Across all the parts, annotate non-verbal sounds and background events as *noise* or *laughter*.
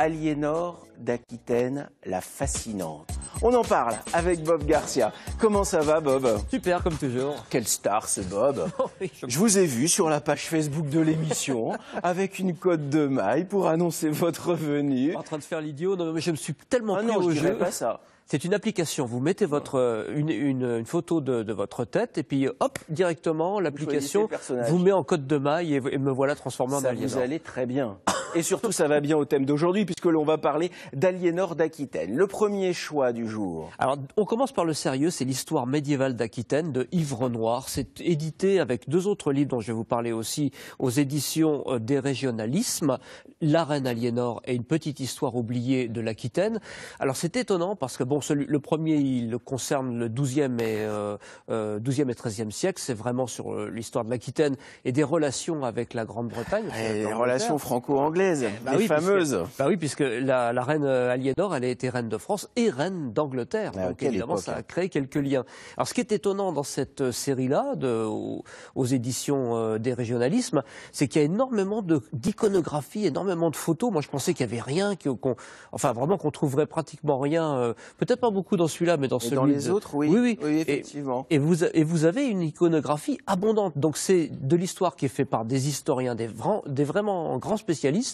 Aliénor d'Aquitaine la fascinante. On en parle avec Bob Garcia. Comment ça va, Bob Super, comme toujours. Quelle star, c'est Bob *laughs* oh Je vous ai vu sur la page Facebook de l'émission *laughs* avec une cote de maille pour annoncer votre venue. En train de faire l'idiot, je me suis tellement ah pris non, au ça. C'est une application. Vous mettez votre, euh, une, photo de, votre tête et puis hop, directement, l'application vous, met en code de maille et, me voilà transformé en Ça Vous allez très bien. *laughs* Et surtout, ça va bien au thème d'aujourd'hui, puisque l'on va parler d'Aliénor d'Aquitaine. Le premier choix du jour. Alors, on commence par le sérieux, c'est l'histoire médiévale d'Aquitaine de Yves Renoir. C'est édité avec deux autres livres dont je vais vous parler aussi aux éditions euh, des régionalismes. La reine Aliénor et une petite histoire oubliée de l'Aquitaine. Alors, c'est étonnant parce que, bon, le premier, il concerne le 12e et, 13e euh, euh, siècle. C'est vraiment sur l'histoire de l'Aquitaine et des relations avec la Grande-Bretagne. Les relations franco-anglaises eh, bah les oui, fameuses. Puisque, bah oui, puisque la, reine euh, Aliénor, elle a été reine de France et reine d'Angleterre. Ah, donc évidemment, ça a hein créé quelques liens. Alors ce qui est étonnant dans cette euh, série-là, aux, éditions euh, des régionalismes, c'est qu'il y a énormément d'iconographie, énormément de photos. Moi, je pensais qu'il n'y avait rien, qu'on, enfin vraiment qu'on trouverait pratiquement rien. Peut-être pas beaucoup dans celui-là, mais dans et dans les autres, oui. Oui, effectivement. Et, vous, avez une iconographie abondante. Donc c'est de l'histoire qui est faite par des historiens, des vraiment grands spécialistes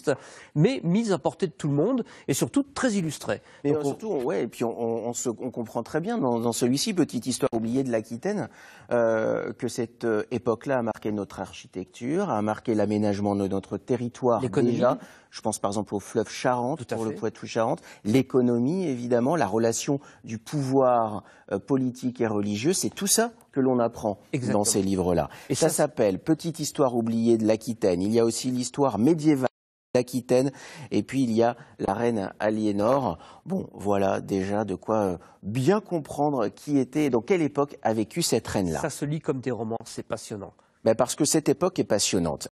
mais mise à portée de tout le monde et surtout très illustrée. Et surtout, ouais, et puis on, comprend très bien dans, celui-ci, petite histoire oubliée de l'Aquitaine, euh, que cette euh, époque-là a marqué notre architecture, a marqué l'aménagement de notre territoire déjà. Je pense par exemple au fleuve Charente, pour le le poitou Charente. l'économie évidemment, la relation du pouvoir euh, politique et religieux, c'est tout ça que l'on apprend dans ces livres-là. Et ça s'appelle Petite histoire oubliée de l'Aquitaine. Il y a aussi l'histoire médiévale d'Aquitaine. Et puis il y a la reine Aliénor. Bon, voilà déjà de quoi euh, bien comprendre qui était et dans quelle époque a vécu cette reine-là. Ça se lit comme des romans, c'est passionnant. Ben parce que cette époque est passionnante.